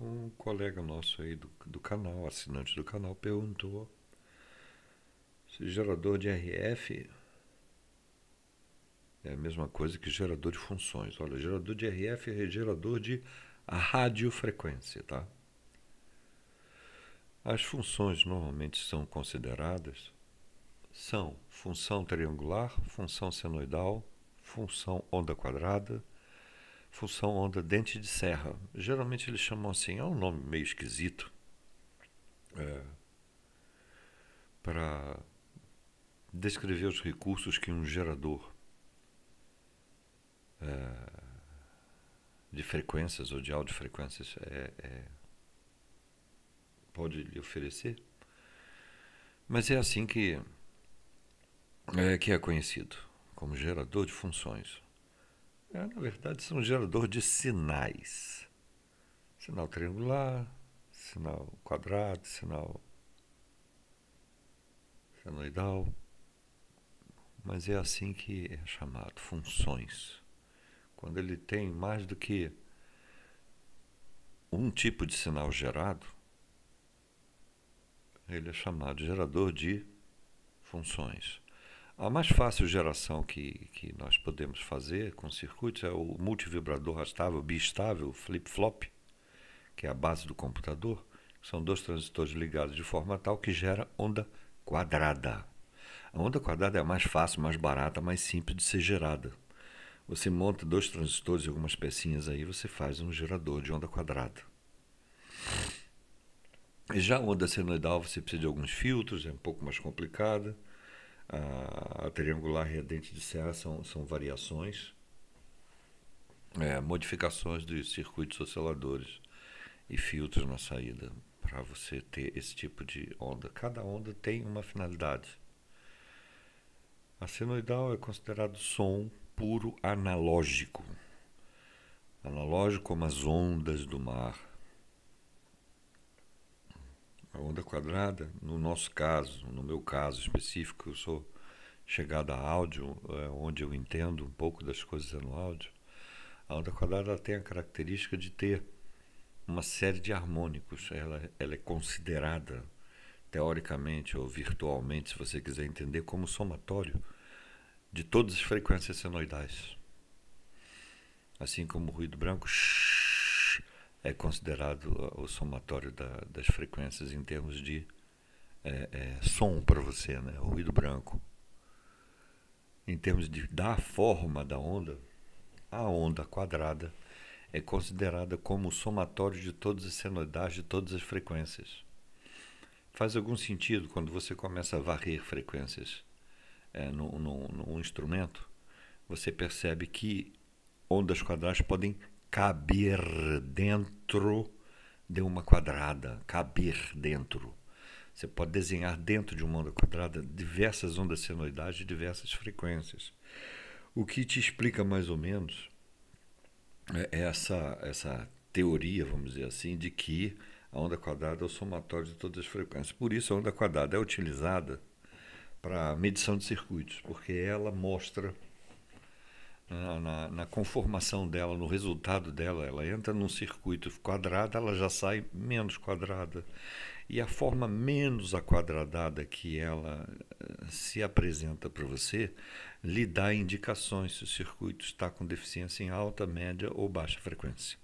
um colega nosso aí do, do canal, assinante do canal, perguntou se gerador de RF é a mesma coisa que gerador de funções. Olha, gerador de RF é gerador de radiofrequência, tá? As funções normalmente são consideradas são função triangular, função senoidal, função onda quadrada, função onda dente de serra. Geralmente eles chamam assim, é um nome meio esquisito é, para descrever os recursos que um gerador é, de frequências ou de audiofrequências é, é, pode lhe oferecer. Mas é assim que é, que é conhecido, como gerador de funções. É, na verdade, são um gerador de sinais. Sinal triangular, sinal quadrado, sinal senoidal. Mas é assim que é chamado, funções. Quando ele tem mais do que um tipo de sinal gerado, ele é chamado gerador de funções. A mais fácil geração que, que nós podemos fazer com circuitos é o multivibrador rastável, bistável flip-flop, que é a base do computador. São dois transistores ligados de forma tal que gera onda quadrada. A onda quadrada é a mais fácil, mais barata, mais simples de ser gerada. Você monta dois transistores e algumas pecinhas aí, você faz um gerador de onda quadrada. Já a onda senoidal você precisa de alguns filtros, é um pouco mais complicada a, a triangular e a dente de serra são, são variações, é, modificações dos circuitos osciladores e filtros na saída para você ter esse tipo de onda. Cada onda tem uma finalidade. A senoidal é considerado som puro analógico, analógico como as ondas do mar a onda quadrada, no nosso caso, no meu caso específico, eu sou chegado a áudio, é, onde eu entendo um pouco das coisas é no áudio. A onda quadrada tem a característica de ter uma série de harmônicos. Ela, ela é considerada, teoricamente ou virtualmente, se você quiser entender, como somatório de todas as frequências senoidais. Assim como o ruído branco. Shh, é considerado o somatório da, das frequências em termos de é, é, som para você, né? ruído branco. Em termos de, da forma da onda, a onda quadrada é considerada como o somatório de todas as senoidades de todas as frequências. Faz algum sentido quando você começa a varrer frequências é, num instrumento, você percebe que ondas quadradas podem caber dentro de uma quadrada, caber dentro. Você pode desenhar dentro de uma onda quadrada diversas ondas senoidade e diversas frequências. O que te explica mais ou menos é, é essa, essa teoria, vamos dizer assim, de que a onda quadrada é o somatório de todas as frequências. Por isso, a onda quadrada é utilizada para medição de circuitos, porque ela mostra na, na, na, conformação dela, no resultado dela. Ela entra num circuito quadrado, ela já sai menos quadrada. E a forma menos aquadradada que ela eh, se apresenta para você lhe dá indicações se o circuito está com deficiência em alta, média ou baixa frequência.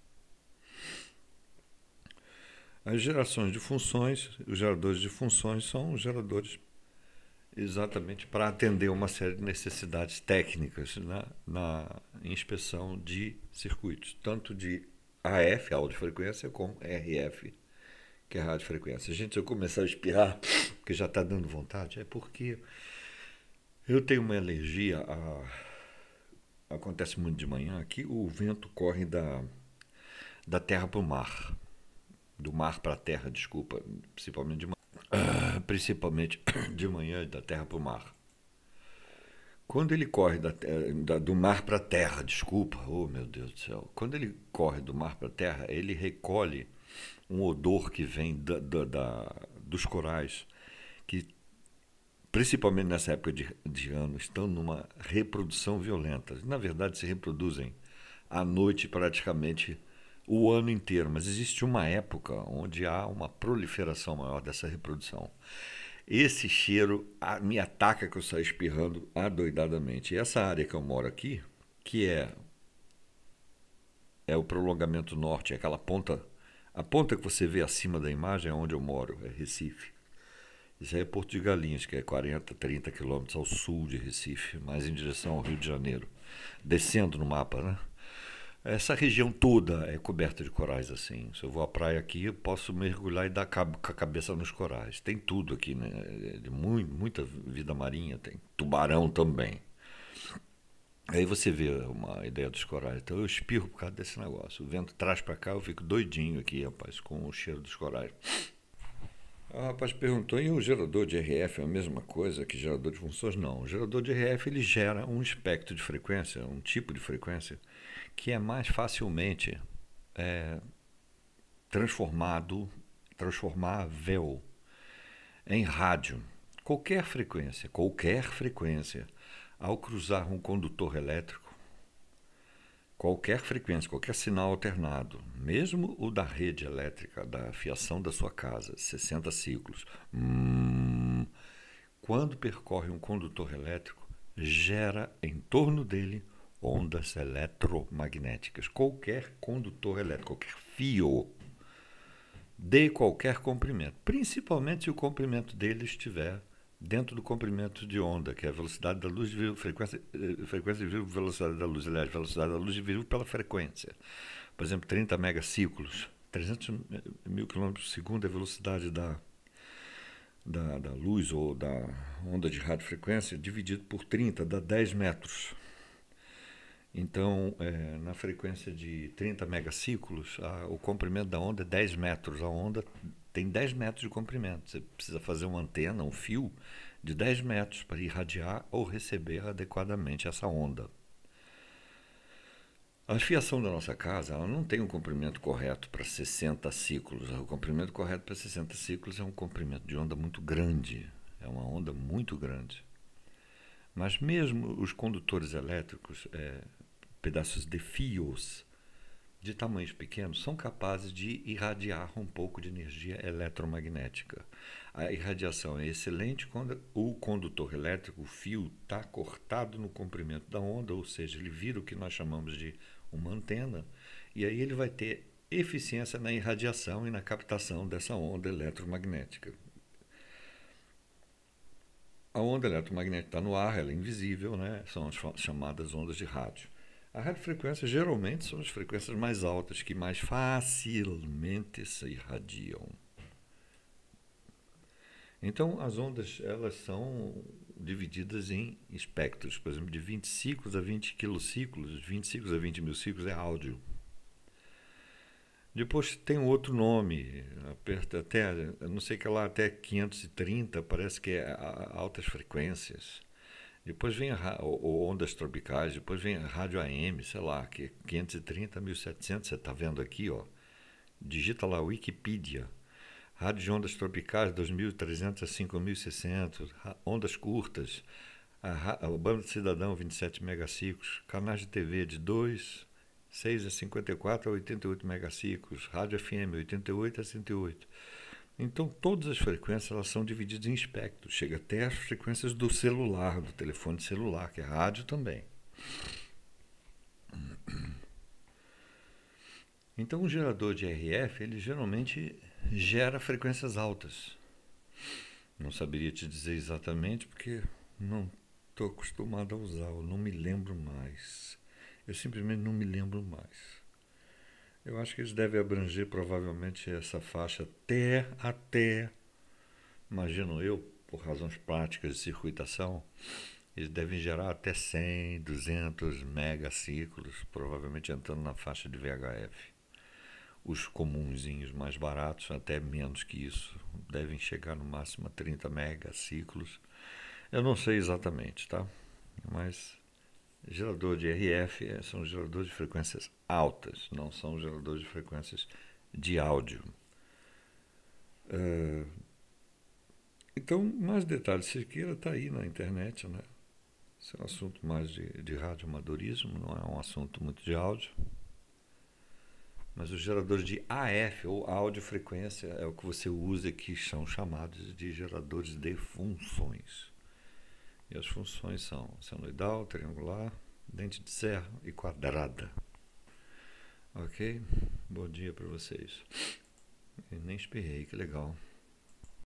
As gerações de funções, os geradores de funções são os geradores exatamente para atender uma série de necessidades técnicas na, né, na inspeção de circuitos, tanto de AF, áudio frequência, como RF, que é rádio frequência. Gente, se eu começar a espirrar, porque já está dando vontade, é porque eu tenho uma alergia a... Acontece muito de manhã aqui, o vento corre da, da terra para o mar. Do mar para a terra, desculpa, principalmente de manhã. Ah, principalmente de manhã, da terra para o mar. Quando ele corre da, da, do mar para a terra, desculpa, oh meu Deus do céu, quando ele corre do mar para a terra, ele recolhe um odor que vem da, da, dos corais, que principalmente nessa época de, de ano estão numa reprodução violenta. Na verdade, se reproduzem à noite praticamente o ano inteiro, mas existe uma época onde há uma proliferação maior dessa reprodução. Esse cheiro me ataca que eu saio espirrando adoidadamente. E essa área que eu moro aqui, que é é o prolongamento norte, é aquela ponta, a ponta que você vê acima da imagem é onde eu moro, é Recife. Isso aí é Porto de Galinhas, que é 40, 30 quilômetros ao sul de Recife, mais em direção ao Rio de Janeiro. Descendo no mapa, né? Essa região toda é coberta de corais assim. Se eu vou à praia aqui, eu posso mergulhar e dar cabo, com a cabeça nos corais. Tem tudo aqui, né? É muito, muita vida marinha, tem tubarão também. Aí você vê uma ideia dos corais. Então eu espirro por causa desse negócio. O vento traz para cá, eu fico doidinho aqui, rapaz, com o cheiro dos corais. O ah, rapaz perguntou, e o gerador de RF é a mesma coisa que gerador de funções? Não, o gerador de RF ele gera um espectro de frequência, um tipo de frequência, que é mais facilmente é, transformado, transformável em rádio. Qualquer frequência, qualquer frequência, ao cruzar um condutor elétrico, qualquer frequência, qualquer sinal alternado, mesmo o da rede elétrica, da fiação da sua casa, 60 ciclos, hum, quando percorre um condutor elétrico, gera em torno dele ondas eletromagnéticas. Qualquer condutor elétrico, qualquer fio de qualquer comprimento, principalmente se o comprimento dele estiver dentro do comprimento de onda, que é a velocidade da luz dividida frequência, eh, frequência de por velocidade da luz, aliás, velocidade da luz dividida pela frequência. Por exemplo, 30 megaciclos, 300 mil quilômetros por segundo é a velocidade da, da, da luz ou da onda de radiofrequência dividido por 30, dá 10 metros. Então, é, na frequência de 30 megaciclos, a, o comprimento da onda é 10 metros. A onda tem 10 metros de comprimento. Você precisa fazer uma antena, um fio de 10 metros para irradiar ou receber adequadamente essa onda. A fiação da nossa casa ela não tem um comprimento correto para 60 ciclos. O comprimento correto para 60 ciclos é um comprimento de onda muito grande. É uma onda muito grande. Mas mesmo os condutores elétricos, é, pedaços de fios de tamanhos pequenos são capazes de irradiar um pouco de energia eletromagnética. A irradiação é excelente quando o condutor elétrico, o fio, está cortado no comprimento da onda, ou seja, ele vira o que nós chamamos de uma antena, e aí ele vai ter eficiência na irradiação e na captação dessa onda eletromagnética. A onda eletromagnética está no ar, ela é invisível, né? são as chamadas ondas de rádio. A radiofrequência geralmente são as frequências mais altas que mais facilmente se irradiam. Então, as ondas elas são divididas em espectros, por exemplo, de 20 ciclos a 20 quilociclos, 20 ciclos a 20 mil ciclos é áudio. Depois tem outro nome, até, não sei que é lá, até 530, parece que é altas frequências. Depois vem ou ondas tropicais, depois vem rádio AM, sei lá, que é 530, 1700, você está vendo aqui, ó. Digita lá Wikipedia. Rádio de ondas tropicais 2300 a 5600, ondas curtas, a, a, o Bando Cidadão 27 megaciclos, canais de TV de 2, 6 a 54 a 88 megaciclos, rádio FM 88 a 108. Então, todas as frequências elas são divididas em espectros, chega até as frequências do celular, do telefone celular, que é rádio também. Então, um gerador de RF, ele geralmente gera frequências altas. Não saberia te dizer exatamente porque não estou acostumado a usá-lo, não me lembro mais. Eu simplesmente não me lembro mais. Eu acho que eles devem abranger provavelmente essa faixa até até, imagino eu, por razões práticas de circuitação, eles devem gerar até 100, 200 megaciclos, provavelmente entrando na faixa de VHF. Os comunzinhos mais baratos, até menos que isso, devem chegar no máximo a 30 megaciclos. Eu não sei exatamente, tá? Mas Gerador de RF eh, são geradores de frequências altas, não são geradores de frequências de áudio. Eh, então, mais detalhes, Cirqueira está aí na internet, né? Esse é um assunto mais de, de radioamadorismo, não é um assunto muito de áudio. Mas os geradores de AF, ou áudio frequência, é o que você usa, que são chamados de geradores de funções. E as funções são senoidal, triangular, dente de serra e quadrada. Ok? Bom dia para vocês. Eu nem espirrei, que legal.